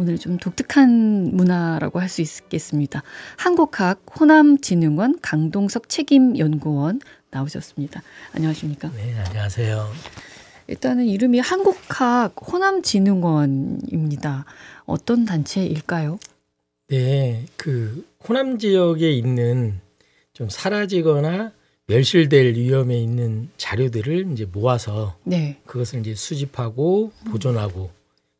오늘 좀 독특한 문화라고 할 수 있겠습니다. 한국학 호남진흥원 강동석 책임연구원 나오셨습니다. 안녕하십니까? 네, 안녕하세요. 일단은 이름이 한국학 호남진흥원입니다. 어떤 단체일까요? 네, 그 호남 지역에 있는 좀 사라지거나 멸실될 위험에 있는 자료들을 이제 모아서 네. 그것을 이제 수집하고 보존하고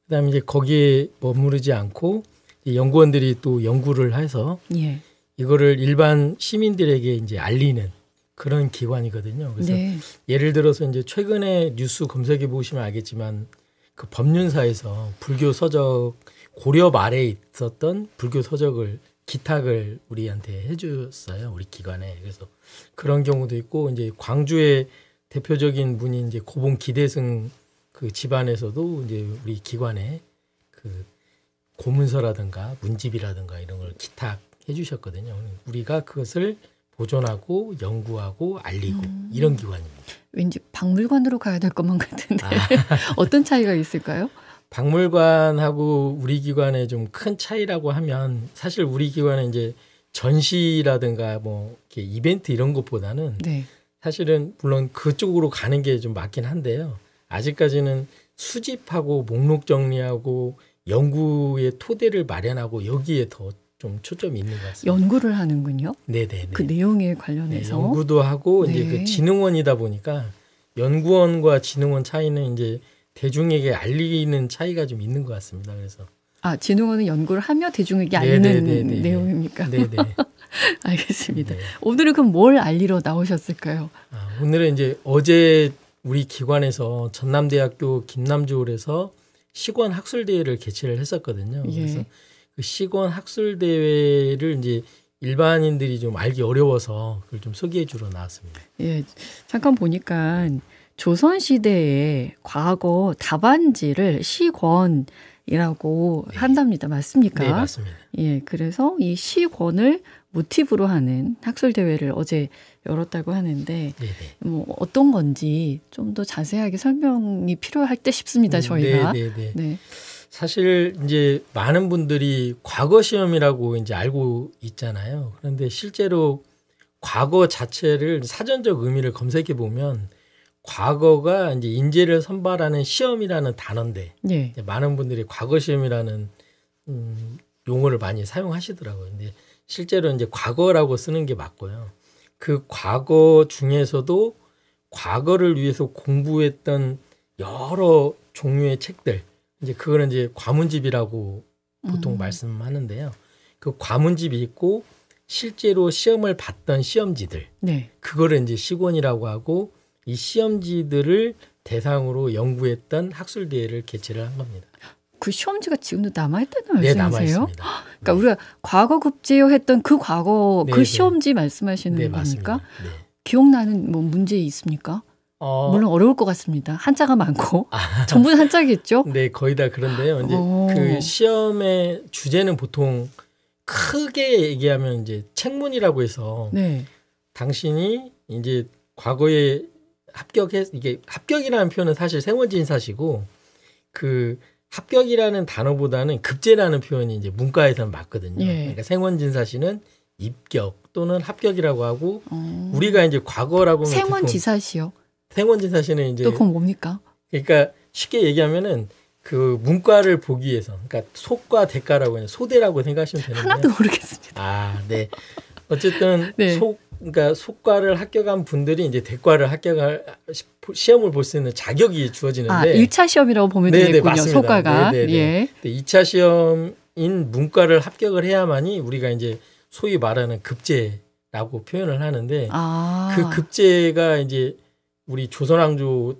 그다음에 이제 거기에 머무르지 않고 연구원들이 또 연구를 해서 예. 이거를 일반 시민들에게 이제 알리는 그런 기관이거든요. 그래서 네. 예를 들어서 이제 최근에 뉴스 검색해 보시면 알겠지만 그 법륜사에서 불교 서적 고려 말에 있었던 불교 서적을 기탁을 우리한테 해줬어요. 우리 기관에 그래서 그런 경우도 있고 이제 광주의 대표적인 분이 이제 고봉 기대승 그 집안에서도 이제 우리 기관에 그 고문서라든가 문집이라든가 이런 걸 기탁해 주셨거든요. 우리가 그것을 보존하고 연구하고 알리고 음. 이런 기관입니다. 왠지 박물관으로 가야 될 것만 같은데 아. 어떤 차이가 있을까요? 박물관하고 우리 기관의 좀 큰 차이라고 하면 사실 우리 기관은 이제 전시라든가 뭐 이벤트 이런 것보다는 네. 사실은 물론 그쪽으로 가는 게 좀 맞긴 한데요. 아직까지는 수집하고 목록 정리하고 연구의 토대를 마련하고 여기에 더 좀 초점이 있는 것 같습니다. 연구를 하는군요. 네네. 그 내용에 관련해서 네, 연구도 하고 네. 이제 그 네. 진흥원이다 보니까 연구원과 진흥원 차이는 이제 대중에게 알리는 차이가 좀 있는 것 같습니다. 그래서 아 진흥원은 연구를 하며 대중에게 네, 알리는 네네네네 네, 내용입니까? 네네. 알겠습니다. 네. 오늘은 그럼 뭘 알리러 나오셨을까요? 아, 오늘은 이제 어제 우리 기관에서 전남대학교 김남주홀에서 시권 학술 대회를 개최를 했었거든요. 예. 그래서 그 시권 학술 대회를 이제 일반인들이 좀 알기 어려워서 그걸 좀 소개해 주러 나왔습니다. 예, 잠깐 보니까 조선 시대에 과거 답안지를 시권 이라고 네. 한답니다. 맞습니까? 네, 맞습니다. 예, 그래서 이 시권을 모티브로 하는 학술 대회를 어제 열었다고 하는데 네네. 뭐 어떤 건지 좀 더 자세하게 설명이 필요할 때 싶습니다. 음, 저희가. 네네네. 네. 사실 이제 많은 분들이 과거 시험이라고 이제 알고 있잖아요. 그런데 실제로 과거 자체를 사전적 의미를 검색해 보면 과거가 이제 인재를 선발하는 시험이라는 단어인데 네. 많은 분들이 과거 시험이라는 음, 용어를 많이 사용하시더라고요. 근데 실제로 이제 과거라고 쓰는 게 맞고요. 그 과거 중에서도 과거를 위해서 공부했던 여러 종류의 책들 이제 그거는 이제 과문집이라고 보통 음. 말씀하는데요. 그 과문집이 있고 실제로 시험을 봤던 시험지들 네. 그거를 이제 시권이라고 하고 이 시험지들을 대상으로 연구했던 학술 대회를 개최를 한 겁니다. 그 시험지가 지금도 남아있다는 네, 말씀이세요? 네, 남아 그러니까 네. 우리가 과거 급제요 했던 그 과거 그 네, 그 시험지 말씀하시는 네, 겁니까? 네. 기억나는 뭐 문제 있습니까? 어... 물론 어려울 것 같습니다. 한자가 많고 아... 전부 한자겠죠? 네, 거의 다 그런데요. 이제 오... 어. 그 시험의 주제는 보통 크게 얘기하면 이제 책문이라고 해서 당신이 이제 과거에 합격해 이게 합격이라는 표현은 사실 생활진사시고 그 합격이라는 단어보다는 급제라는 표현이 이제 문과에서는 맞거든요. 예. 그러니까 생원진사 씨는 입격 또는 합격이라고 하고 어. 우리가 이제 과거라고 생원지사 씨요. 생원진사 씨는 이제 또 그건 뭡니까? 그러니까 쉽게 얘기하면은 그 문과를 보기 위해서 그러니까 속과 대가라고 해요. 소대라고 생각하시면 되는데 하나도 모르겠습니다. 아, 네. 어쨌든 네. 속 그러니까 속과를 합격한 분들이 이제 대과를 합격할 시험을 볼 수 있는 자격이 아, 주어지는데 아, 1차 시험이라고 보면 네네, 되겠군요. 맞습니다. 속과가. 네네 예. 2차 시험인 문과를 합격을 해야만이 우리가 이제 소위 말하는 급제라고 표현을 하는데 아. 그 급제가 이제 우리 조선왕조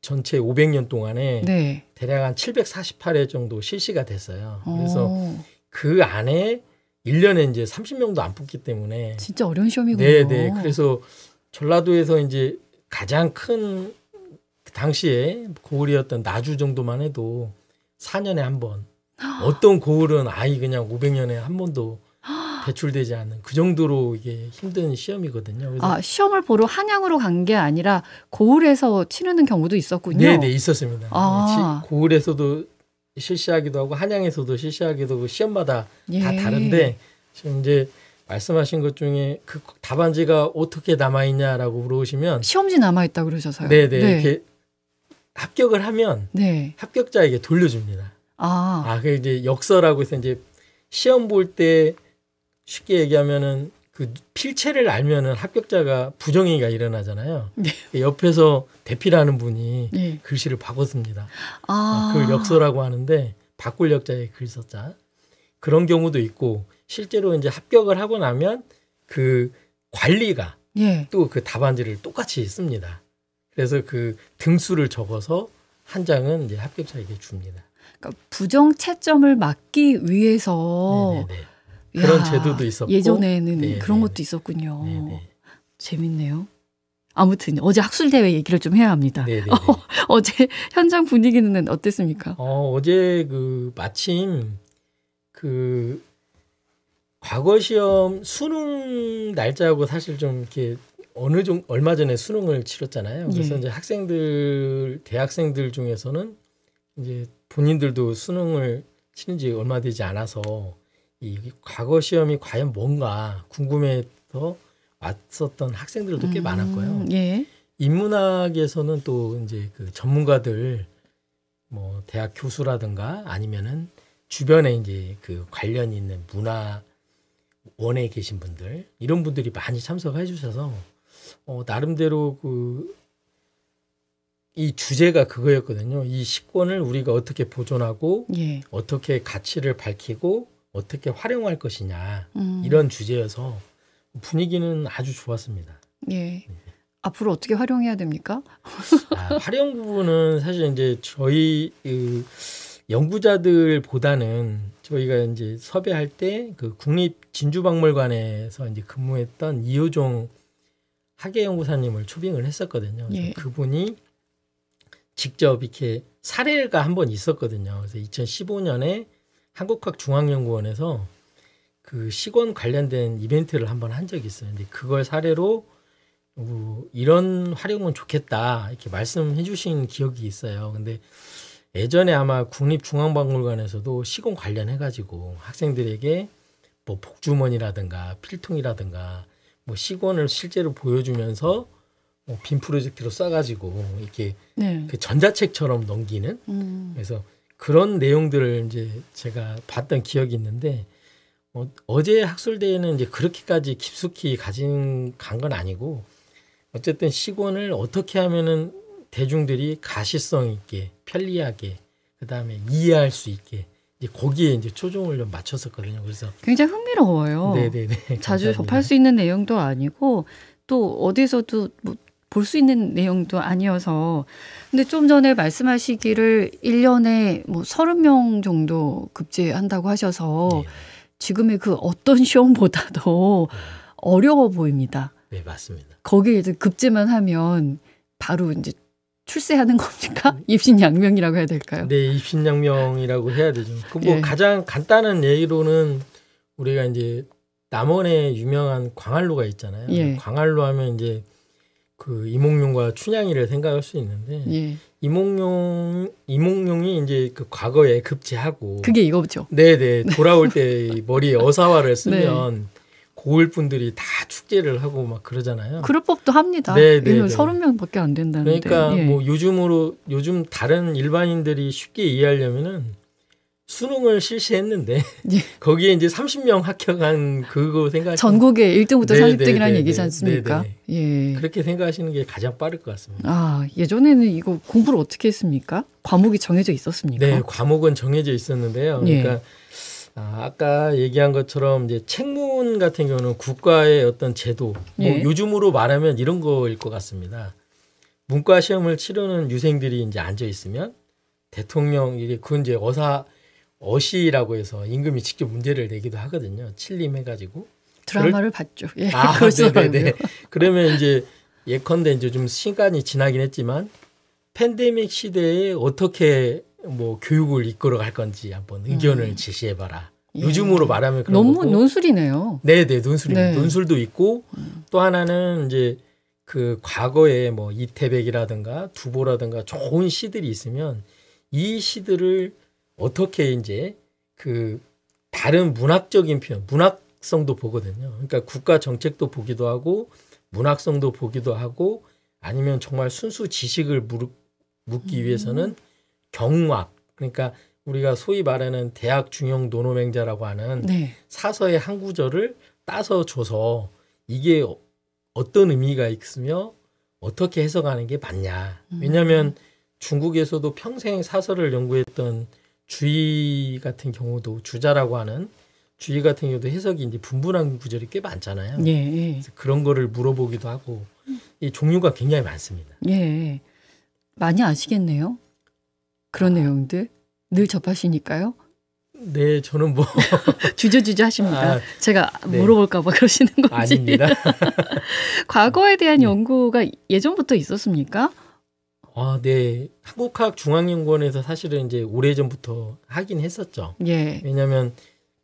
전체 500년 동안에 네. 대략 한 748회 정도 실시가 됐어요. 그래서 오. 그 안에 1년에 이제 30명도 안 뽑기 때문에 진짜 어려운 시험이군요. 네, 네. 그래서 전라도에서 이제 가장 큰 그 당시에 고을이었던 나주 정도만 해도 4년에 한 번. 어떤 고을은 아예 그냥 500년에 한 번도 배출되지 않는 그 정도로 이게 힘든 시험이거든요. 아 시험을 보러 한양으로 간 게 아니라 고을에서 치르는 경우도 있었군요. 네, 네 있었습니다. 아. 고을에서도 실시하기도 하고 한양에서도 실시하기도 하고 시험마다 예. 다 다른데 지금 이제 말씀하신 것 중에 그 답안지가 어떻게 남아 있냐라고 물어보시면 시험지 남아 있다 그러셔서요. 네네 네. 네. 이렇게 합격을 하면 네. 합격자에게 돌려줍니다. 아, 아그 이제 역서라고 해서 이제 시험 볼 때 쉽게 얘기하면은 그 필체를 알면은 합격자가 부정행위가 일어나잖아요. 네. 그 옆에서 대필하는 분이 네. 글씨를 바꿨습니다. 아. 아. 그걸 역서라고 하는데 바꿀 역자의 글서자 그런 경우도 있고 실제로 이제 합격을 하고 나면 그 관리가 예. 또그 답안지를 똑같이 씁니다. 그래서 그 등수를 적어서 한 장은 이제 합격자에게 줍니다. 그러니까 부정 채점을 막기 위해서 네네네. 네, 네. 그런 야, 제도도 있었고 예전에는 네네. 그런 네. 것도 있었군요. 네네. 네. 재밌네요. 아무튼 어제 학술 대회 얘기를 좀 해야 합니다. 어, 어제 현장 분위기는 어땠습니까? 어, 어제 그 마침 그 과거 시험 수능 날짜하고 사실 좀 이렇게 어느 좀 얼마 전에 수능을 치렀잖아요. 그래서 예. 이제 학생들 대학생들 중에서는 이제 본인들도 수능을 치는 지 얼마 되지 않아서 이 과거 시험이 과연 뭔가 궁금해서 왔었던 학생들도 꽤 음, 많았고요. 예. 인문학에서는 또 이제 그 전문가들 뭐 대학 교수라든가 아니면은 주변에 이제 그 관련 있는 문화 원에 계신 분들 이런 분들이 많이 참석해 주셔서 어 나름대로 그 이 주제가 그거였거든요. 이 식권을 우리가 어떻게 보존하고 예. 어떻게 가치를 밝히고 어떻게 활용할 것이냐 음. 이런 주제여서 분위기는 아주 좋았습니다. 예. 네. 앞으로 어떻게 활용해야 됩니까? 아, 활용 부분은 사실 이제 저희 그 연구자들보다는 저희가 이제 섭외할 때 그 국립 진주박물관에서 이제 근무했던 이효종 학예 연구사님을 초빙을 했었거든요. 예. 그분이 직접 이렇게 사례가 한 번 있었거든요. 그래서 2015년에 한국학중앙연구원에서 그 시권 관련된 이벤트를 한번 한 적이 있어요. 근데 그걸 사례로 뭐 이런 활용은 좋겠다 이렇게 말씀해 주신 기억이 있어요. 근데 예전에 아마 국립중앙박물관에서도 시공 관련해 가지고 학생들에게 뭐 복주머니라든가 필통이라든가 뭐 시공을 실제로 보여주면서 뭐 빔 프로젝트로 써가지고 이렇게 네. 그 전자책처럼 넘기는 음. 그래서 그런 내용들을 이제 제가 봤던 기억이 있는데 뭐 어제 학술대회는 이제 그렇게까지 깊숙이 가진 간 건 아니고 어쨌든 시권을 어떻게 하면은 대중들이 가시성 있게 편리하게 그다음에 이해할 수 있게 이제 거기에 이제 초점을 좀 맞췄었거든요. 그래서 굉장히 흥미로워요. 네네네. 자주 감사합니다. 접할 수 있는 내용도 아니고 또 어디서도 뭐 볼수 있는 내용도 아니어서 근데 좀 전에 말씀하시기를 1년에 뭐 30명 정도 급제한다고 하셔서 네. 지금의 그 어떤 시험보다도 네. 어려워 보입니다. 네, 맞습니다. 거기에 이제 급제만 하면 바로 이제 출세하는 겁니까? 음. 입신 양명이라고 해야 될까요? 네, 입신 양명이라고 해야 되죠. 그뭐 예. 가장 간단한 예로는 우리가 이제 남원에 유명한 광안로가 있잖아요. 예. 광안로 하면 이제 그 이몽룡과 춘향이를 생각할 수 있는데 예. 이몽룡 이몽룡이 이제 그 과거에 급제하고 그게 이거죠. 네네 네, 돌아올 때 머리에 어사화를 네. 쓰면 네. 고을 분들이 다 축제를 하고 막 그러잖아요. 그럴 법도 합니다. 네네 네, 서른 명밖에 안 된다는데. 그러니까 예. 뭐 요즘으로 요즘 다른 일반인들이 쉽게 이해하려면은 수능을 실시했는데 예. 거기에 이제 30명 합격한 그거 생각 전국에 1등부터 네, 40등이라는 네, 얘기지 않습니까? 네, 예. 그렇게 생각하시는 게 가장 빠를 것 같습니다. 아 예전에는 이거 공부를 어떻게 했습니까? 과목이 정해져 있었습니까? 네, 과목은 정해져 있었는데요. 예. 그러니까 예. 아, 아까 얘기한 것처럼 이제 책문 같은 경우는 국가의 어떤 제도, 뭐 예. 요즘으로 말하면 이런 거일 것 같습니다. 문과 시험을 치르는 유생들이 이제 앉아 있으면 대통령 이게 그 이제 어사 어시라고 해서 임금이 직접 문제를 내기도 하거든요. 칠림해가지고 드라마를 그럴... 봤죠. 예. 아, 네네네. 그러면 이제 예컨대 이제 좀 시간이 지나긴 했지만 팬데믹 시대에 어떻게 뭐 교육을 이끌어 갈 건지 한번 음. 의견을 음. 제시해봐라. 예. 요즘으로 말하면 그런 논문, 논술이네요. 네네 논술이 네. 논술도 있고 음. 또 하나는 이제 그 과거에 뭐 이태백이라든가 두보라든가 좋은 시들이 있으면 이 시들을 어떻게 이제 그 다른 문학적인 표현, 문학성도 보거든요. 그러니까 국가 정책도 보기도 하고 문학성도 보기도 하고 아니면 정말 순수 지식을 묻기 음. 위해서는 경락 그러니까 우리가 소위 말하는 대학 중형 논어맹자라고 하는 네. 사서의 한 구절을 따서 줘서 이게 어, 어떤 의미가 있으며 어떻게 해석하는 게 맞냐. 왜냐하면 음. 중국에서도 평생 사서를 연구했던 주의 같은 경우도 주자라고 하는 주의 같은 경우도 해석이 이제 분분한 구절이 꽤 많잖아요. 예, 예. 그래서 그런 거를 물어보기도 하고 이 종류가 굉장히 많습니다. 예. 많이 아시겠네요. 그런 아. 내용들 늘 접하시니까요. 네, 저는 뭐 주저주저 하십니다. 아, 제가 네. 물어볼까봐 그러시는 건지. 아닙니다. 과거에 대한 네. 연구가 예전부터 있었습니까? 아, 네. 한국학 중앙연구원에서 사실은 이제 오래전부터 하긴 했었죠. 예. 왜냐면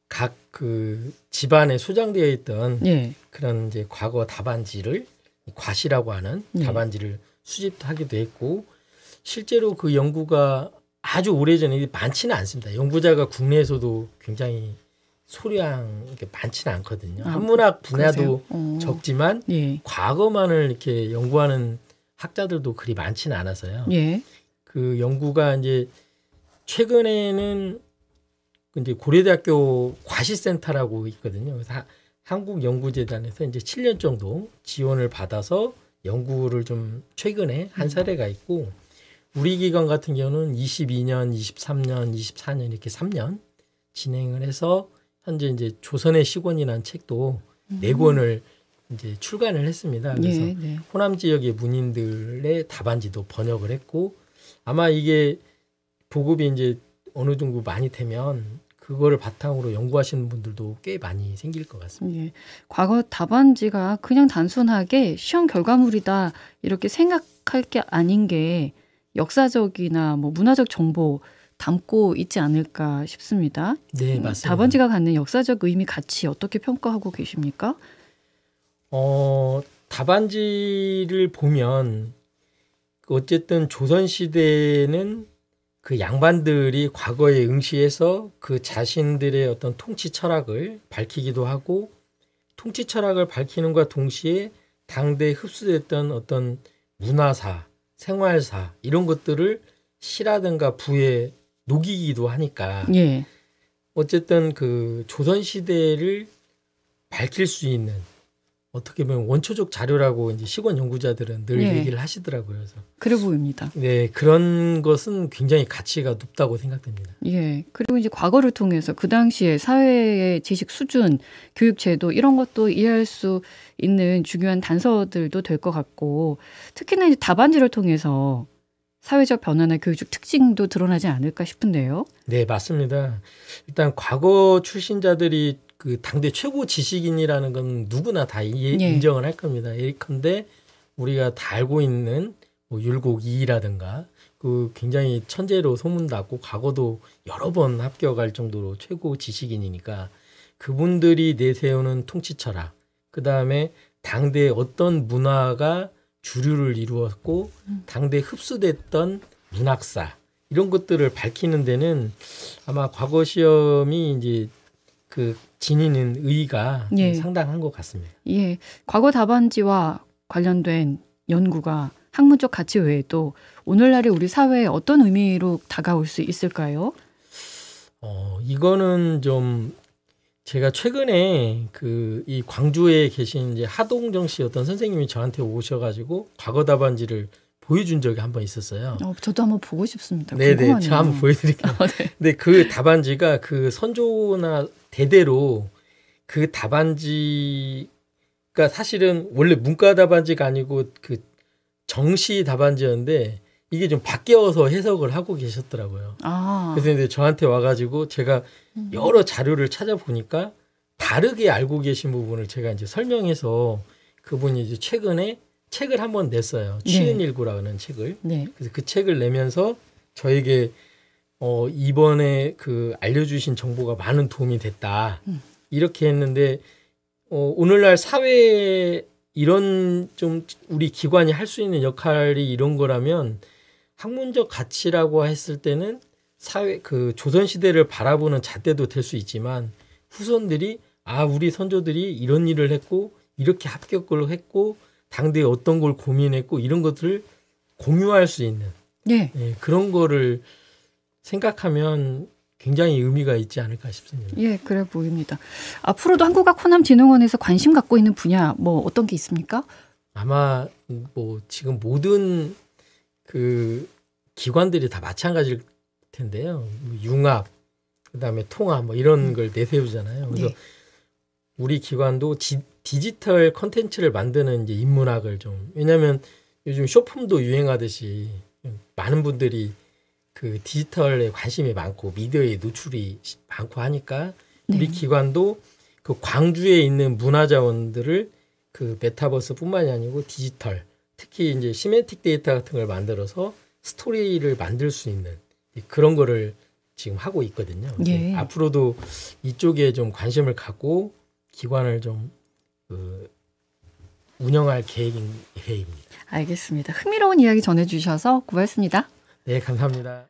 하각그 집안에 소장되어 있던 예. 그런 이제 과거 답안지를 과시라고 하는 예. 답안지를 수집하기도 했고 실제로 그 연구가 아주 오래전에 많지는 않습니다. 연구자가 국내에서도 굉장히 소량 이렇게 많지는 않거든요. 아, 한문학 분야도 어. 적지만 예. 과거만을 이렇게 연구하는 학자들도 그리 많지는 않아서요. 예. 그 연구가 이제 최근에는 이제 고려대학교 과시센터라고 있거든요. 그래서 한국연구재단에서 이제 7년 정도 지원을 받아서 연구를 좀 최근에 한 음. 사례가 있고 우리 기관 같은 경우는 22년, 23년, 24년 이렇게 3년 진행을 해서 현재 이제 조선의 시권이라는 책도 음. 네 권을 음. 이제 출간을 했습니다. 네, 그래서 예, 네. 호남 지역의 문인들의 답안지도 번역을 했고 아마 이게 보급이 이제 어느 정도 많이 되면 그거를 바탕으로 연구하시는 분들도 꽤 많이 생길 것 같습니다. 예. 과거 답안지가 그냥 단순하게 시험 결과물이다 이렇게 생각할 게 아닌 게 역사적이나 뭐 문화적 정보 담고 있지 않을까 싶습니다. 네, 음, 맞습니다. 답안지가 갖는 역사적 의미 가치 어떻게 평가하고 계십니까? 어, 답안지를 보면 어쨌든 조선 시대에는 그 양반들이 과거에 응시해서 그 자신들의 어떤 통치 철학을 밝히기도 하고 통치 철학을 밝히는과 동시에 당대에 흡수됐던 어떤 문화사, 생활사 이런 것들을 시라든가 부에 녹이기도 하니까 예. 어쨌든 그 조선 시대를 밝힐 수 있는 어떻게 보면 원초적 자료라고 이제 시권 연구자들은 늘 예. 얘기를 하시더라고요. 그래서 그래 보입니다. 네, 그런 것은 굉장히 가치가 높다고 생각됩니다. 예. 그리고 이제 과거를 통해서 그 당시에 사회의 지식 수준, 교육 제도 이런 것도 이해할 수 있는 중요한 단서들도 될 것 같고 특히나 이제 답안지를 통해서 사회적 변화나 교육적 특징도 드러나지 않을까 싶은데요. 네, 맞습니다. 일단 과거 출신자들이 그 당대 최고 지식인이라는 건 누구나 다 예, 예. 인정을 할 겁니다. 예컨대 우리가 다 알고 있는 뭐 율곡이라든가 그 굉장히 천재로 소문났고 과거도 여러 번 합격할 정도로 최고 지식인이니까 그분들이 내세우는 통치 철학 그 다음에 당대 어떤 문화가 주류를 이루었고 음. 당대 흡수됐던 문학사 이런 것들을 밝히는 데는 아마 과거 시험이 이제 그 지니는 의의가 예. 상당한 것 같습니다. 예. 과거 답안지와 관련된 연구가 학문적 가치 외에도 오늘날의 우리 사회에 어떤 의미로 다가올 수 있을까요? 어, 이거는 좀 제가 최근에 그 이 광주에 계신 이제 하동정 씨 어떤 선생님이 저한테 오셔가지고 과거 답안지를 보여준 적이 한 번 있었어요. 어, 저도 한번 보고 싶습니다. 네네, 제가 한번 보여드릴게요. 아, 네. 근데 그 답안지가 그 선조나 대대로 그 답안지가 사실은 원래 문과 답안지가 아니고 그 정시 답안지였는데 이게 좀 바뀌어서 해석을 하고 계셨더라고요. 아. 그래서 이제 저한테 와가지고 제가 음. 여러 자료를 찾아보니까 다르게 알고 계신 부분을 제가 이제 설명해서 그분이 이제 최근에 책을 한번 냈어요. 네. 취은일구라는 네. 책을. 네. 그래서 그 책을 내면서 저에게 어, 이번에 그 알려주신 정보가 많은 도움이 됐다. 음. 이렇게 했는데, 어, 오늘날 사회에 이런 좀 우리 기관이 할 수 있는 역할이 이런 거라면 학문적 가치라고 했을 때는 사회 그 조선 시대를 바라보는 잣대도 될 수 있지만 후손들이 아 우리 선조들이 이런 일을 했고 이렇게 합격을 했고 당대에 어떤 걸 고민했고 이런 것들을 공유할 수 있는 예. 예, 그런 거를 생각하면 굉장히 의미가 있지 않을까 싶습니다. 예, 그래 보입니다. 앞으로도 한국학 호남진흥원에서 관심 갖고 있는 분야 뭐 어떤 게 있습니까? 아마 뭐 지금 모든 그 기관들이 다 마찬가지일 텐데요. 뭐 융합, 그다음에 통합 뭐 이런 음. 걸 내세우잖아요. 그래서 네. 우리 기관도 지, 디지털 컨텐츠를 만드는 이제 인문학을 좀 왜냐하면 요즘 쇼폼도 유행하듯이 많은 분들이 그 디지털에 관심이 많고 미디어에 노출이 많고 하니까 네. 우리 기관도 그 광주에 있는 문화 자원들을 그 메타버스뿐만이 아니고 디지털 특히 이제 시멘틱 데이터 같은 걸 만들어서 스토리를 만들 수 있는 그런 거를 지금 하고 있거든요. 예. 네. 앞으로도 이쪽에 좀 관심을 갖고 기관을 좀그 운영할 계획인, 계획입니다. 알겠습니다. 흥미로운 이야기 전해주셔서 고맙습니다. 네, 감사합니다.